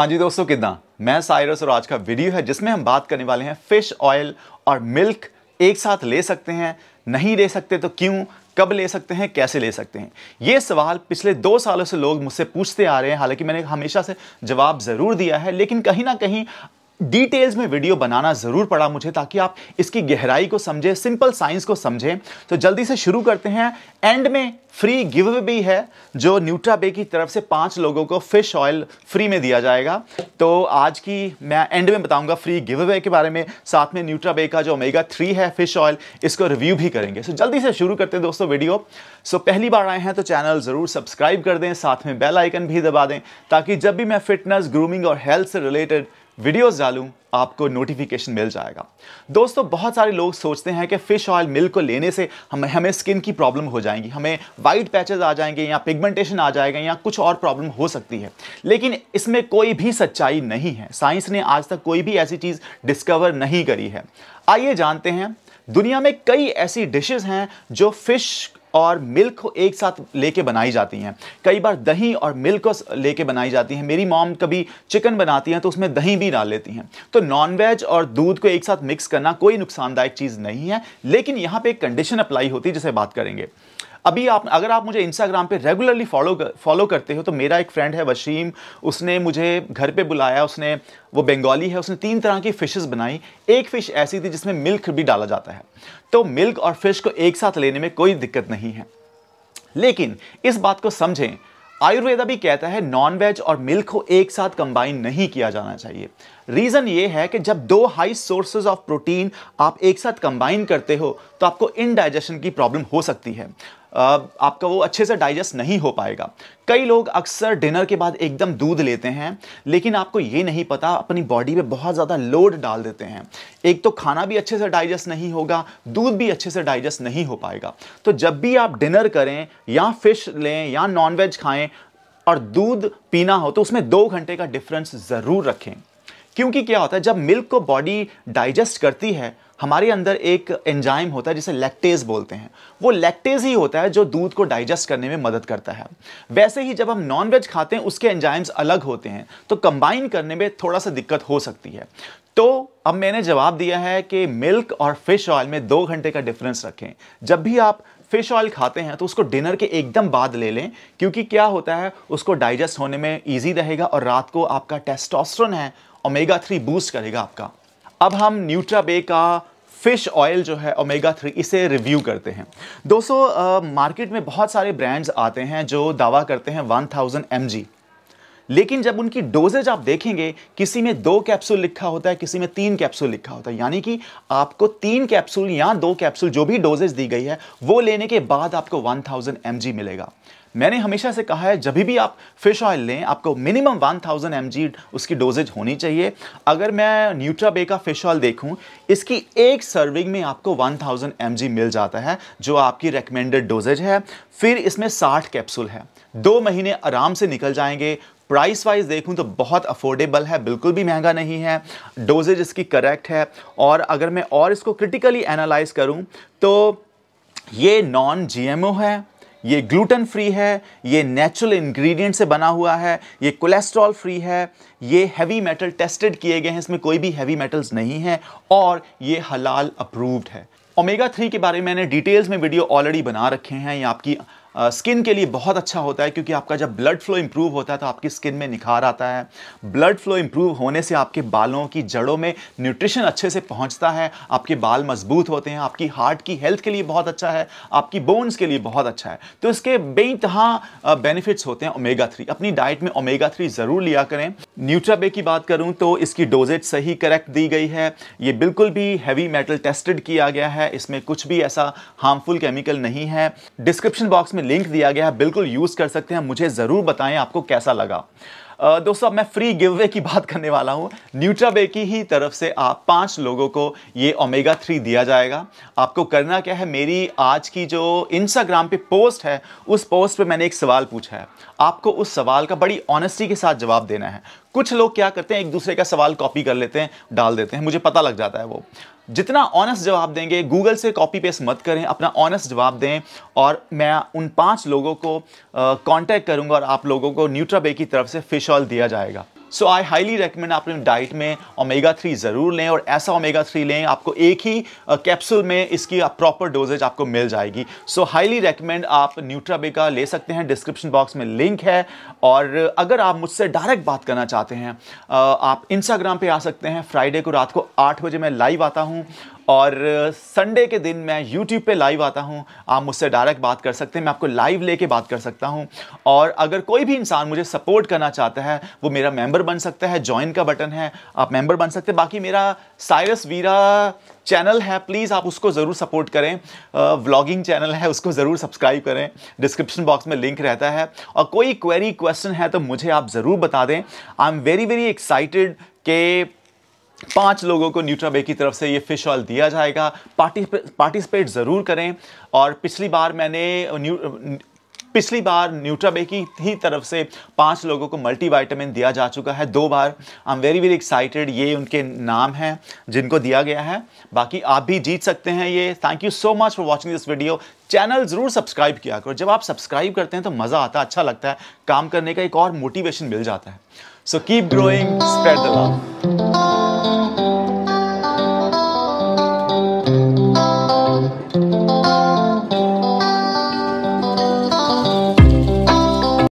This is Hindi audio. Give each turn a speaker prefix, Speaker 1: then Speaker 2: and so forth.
Speaker 1: हाँ जी दोस्तों कितना मैं साइरस और आज का वीडियो है जिसमें हम बात करने वाले हैं फिश ऑयल और मिल्क एक साथ ले सकते हैं नहीं ले सकते तो क्यों कब ले सकते हैं कैसे ले सकते हैं ये सवाल पिछले दो सालों से लोग मुझसे पूछते आ रहे हैं हालांकि मैंने हमेशा से जवाब ज़रूर दिया है लेकिन कहीं ना कहीं डिटेल्स में वीडियो बनाना ज़रूर पड़ा मुझे ताकि आप इसकी गहराई को समझें सिंपल साइंस को समझें तो जल्दी से शुरू करते हैं एंड में फ्री गिव भी है जो न्यूट्राबे की तरफ से पाँच लोगों को फिश ऑयल फ्री में दिया जाएगा तो आज की मैं एंड में बताऊंगा फ्री गिव के बारे में साथ में न्यूट्राबे का जो ओमेगा थ्री है फिश ऑयल इसको रिव्यू भी करेंगे सो जल्दी से शुरू करते हैं दोस्तों वीडियो सो पहली बार आए हैं तो चैनल ज़रूर सब्सक्राइब कर दें साथ में बेल आइकन भी दबा दें ताकि जब भी मैं फिटनेस ग्रूमिंग और हेल्थ से रिलेटेड वीडियोस डालूं आपको नोटिफिकेशन मिल जाएगा दोस्तों बहुत सारे लोग सोचते हैं कि फ़िश ऑयल मिल्क को लेने से हमें हमें स्किन की प्रॉब्लम हो जाएंगी हमें वाइट पैचेस आ जाएंगे या पिगमेंटेशन आ जाएगा या कुछ और प्रॉब्लम हो सकती है लेकिन इसमें कोई भी सच्चाई नहीं है साइंस ने आज तक कोई भी ऐसी चीज़ डिस्कवर नहीं करी है आइए जानते हैं दुनिया में कई ऐसी डिशेज़ हैं जो फ़िश और मिल्क को एक साथ लेके बनाई जाती हैं कई बार दही और मिल्क को लेके बनाई जाती हैं मेरी मॉम कभी चिकन बनाती हैं तो उसमें दही भी डाल लेती हैं तो नॉनवेज और दूध को एक साथ मिक्स करना कोई नुकसानदायक चीज़ नहीं है लेकिन यहाँ पे एक कंडीशन अप्लाई होती है जिसे बात करेंगे अभी आप अगर आप मुझे इंस्टाग्राम पे रेगुलरली फॉलो कर, फॉलो करते हो तो मेरा एक फ्रेंड है वशीम उसने मुझे घर पे बुलाया उसने वो बंगाली है उसने तीन तरह की फिशेस बनाई एक फ़िश ऐसी थी जिसमें मिल्क भी डाला जाता है तो मिल्क और फिश को एक साथ लेने में कोई दिक्कत नहीं है लेकिन इस बात को समझें आयुर्वेदा भी कहता है नॉन वेज और मिल्क को एक साथ कंबाइन नहीं किया जाना चाहिए रीजन ये है कि जब दो हाई सोर्सेज ऑफ प्रोटीन आप एक साथ कंबाइन करते हो तो आपको इनडाइजेशन की प्रॉब्लम हो सकती है आपका वो अच्छे से डाइजेस्ट नहीं हो पाएगा कई लोग अक्सर डिनर के बाद एकदम दूध लेते हैं लेकिन आपको ये नहीं पता अपनी बॉडी पे बहुत ज़्यादा लोड डाल देते हैं एक तो खाना भी अच्छे से डाइजेस्ट नहीं होगा दूध भी अच्छे से डाइजेस्ट नहीं हो पाएगा तो जब भी आप डिनर करें या फिश लें या नॉनवेज खाएं और दूध पीना हो तो उसमें दो घंटे का डिफरेंस ज़रूर रखें क्योंकि क्या होता है जब मिल्क को बॉडी डाइजेस्ट करती है हमारे अंदर एक एंजाइम होता है जिसे लैक्टेज बोलते हैं वो लैक्टेज ही होता है जो दूध को डाइजेस्ट करने में मदद करता है वैसे ही जब हम नॉनवेज खाते हैं उसके एंजाइम्स अलग होते हैं तो कंबाइन करने में थोड़ा सा दिक्कत हो सकती है तो अब मैंने जवाब दिया है कि मिल्क और फिश ऑयल में दो घंटे का डिफरेंस रखें जब भी आप फिश ऑयल खाते हैं तो उसको डिनर के एकदम बाद ले लें क्योंकि क्या होता है उसको डाइजेस्ट होने में ईजी रहेगा और रात को आपका टेस्टोस्टेरोन है ओमेगा थ्री बूस्ट करेगा आपका अब हम न्यूट्रा बे का फिश ऑयल जो है ओमेगा थ्री इसे रिव्यू करते हैं दोस्तों मार्केट में बहुत सारे ब्रांड्स आते हैं जो दावा करते हैं 1000 थाउजेंड लेकिन जब उनकी डोजेज आप देखेंगे किसी में दो कैप्सूल लिखा होता है किसी में तीन कैप्सूल लिखा होता है यानी कि आपको तीन कैप्सूल या दो कैप्सूल जो भी डोजेज दी गई है वो लेने के बाद आपको 1000 थाउजेंड मिलेगा मैंने हमेशा से कहा है जब भी आप फिश ऑयल लें आपको मिनिमम 1000 थाउजेंड उसकी डोजेज होनी चाहिए अगर मैं न्यूट्राबे का फिश ऑयल देखूं इसकी एक सर्विंग में आपको 1000 थाउजेंड मिल जाता है जो आपकी रिकमेंडेड डोजेज है फिर इसमें 60 कैप्सूल है दो महीने आराम से निकल जाएंगे प्राइस वाइज देखूं तो बहुत अफोर्डेबल है बिल्कुल भी महंगा नहीं है डोजेज इसकी करेक्ट है और अगर मैं और इसको क्रिटिकली एनालाइज करूं तो ये नॉन जीएमओ है ये ग्लूटन फ्री है ये नेचुरल इंग्रेडिएंट से बना हुआ है ये कोलेस्ट्रॉल फ्री है ये हैवी मेटल टेस्टेड किए गए हैं इसमें कोई भी हैवी मेटल्स नहीं हैं और ये हलाल अप्रूव्ड है ओमेगा थ्री के बारे में मैंने डिटेल्स में वीडियो ऑलरेडी बना रखे हैं ये आपकी स्किन के लिए बहुत अच्छा होता है क्योंकि आपका जब ब्लड फ्लो इम्प्रूव होता है तो आपकी स्किन में निखार आता है ब्लड फ्लो इम्प्रूव होने से आपके बालों की जड़ों में न्यूट्रिशन अच्छे से पहुंचता है आपके बाल मजबूत होते हैं आपकी हार्ट की हेल्थ के लिए बहुत अच्छा है आपकी बोन्स के लिए बहुत अच्छा है तो इसके बेतहा बेनिफिट्स होते हैं ओमेगा थ्री अपनी डाइट में ओमेगा थ्री ज़रूर लिया करें न्यूट्राबे की बात करूं तो इसकी डोजेज सही करेक्ट दी गई है ये बिल्कुल भी हैवी मेटल टेस्टेड किया गया है इसमें कुछ भी ऐसा हार्मफुल केमिकल नहीं है डिस्क्रिप्शन बॉक्स में लिंक दिया गया है बिल्कुल यूज़ कर सकते हैं मुझे ज़रूर बताएं आपको कैसा लगा दोस्तों अब मैं फ्री गिव की बात करने वाला हूँ न्यूट्राबे की ही तरफ से आप पाँच लोगों को ये ओमेगा थ्री दिया जाएगा आपको करना क्या है मेरी आज की जो इंस्टाग्राम पे पोस्ट है उस पोस्ट पे मैंने एक सवाल पूछा है आपको उस सवाल का बड़ी ऑनेस्टी के साथ जवाब देना है कुछ लोग क्या करते हैं एक दूसरे का सवाल कॉपी कर लेते हैं डाल देते हैं मुझे पता लग जाता है वो जितना ऑनेस्ट जवाब देंगे गूगल से कॉपी पेस्ट मत करें अपना ऑनेस्ट जवाब दें और मैं उन पांच लोगों को कांटेक्ट करूंगा और आप लोगों को न्यूट्राबे की तरफ से फिश ऑयल दिया जाएगा सो आई हाईली रिकमेंड आप डाइट में ओमेगा थ्री ज़रूर लें और ऐसा ओमेगा थ्री लें आपको एक ही कैप्सूल में इसकी प्रॉपर डोजेज आपको मिल जाएगी सो हाईली रिकमेंड आप न्यूट्राबेगा ले सकते हैं डिस्क्रिप्शन बॉक्स में लिंक है और अगर आप मुझसे डायरेक्ट बात करना चाहते हैं आप इंस्टाग्राम पर आ सकते हैं फ्राइडे को रात को आठ बजे मैं लाइव आता हूँ और संडे के दिन मैं यूट्यूब पे लाइव आता हूँ आप मुझसे डायरेक्ट बात कर सकते हैं मैं आपको लाइव लेके बात कर सकता हूँ और अगर कोई भी इंसान मुझे सपोर्ट करना चाहता है वो मेरा मेंबर बन सकता है ज्वाइन का बटन है आप मेंबर बन सकते हैं बाकी मेरा साइरस वीरा चैनल है प्लीज़ आप उसको ज़रूर सपोर्ट करें व्लॉगिंग चैनल है उसको ज़रूर सब्सक्राइब करें डिस्क्रिप्शन बॉक्स में लिंक रहता है और कोई क्वेरी क्वेश्चन है तो मुझे आप ज़रूर बता दें I am very very excited कि पाँच लोगों को न्यूट्राबे की तरफ से ये फ़िश ऑयल दिया जाएगा पार्टिसिपेट ज़रूर करें और पिछली बार मैंने न्यू पिछली बार न्यूट्राबे की ही तरफ से पांच लोगों को वाइटामिन दिया जा चुका है दो बार I am very very excited ये उनके नाम हैं जिनको दिया गया है बाकी आप भी जीत सकते हैं ये thank you so much for watching this video channel ज़रूर सब्सक्राइब किया करो जब आप सब्सक्राइब करते हैं तो मज़ा आता है अच्छा लगता है काम करने का एक और मोटिवेशन मिल जाता है so keep growing spread the love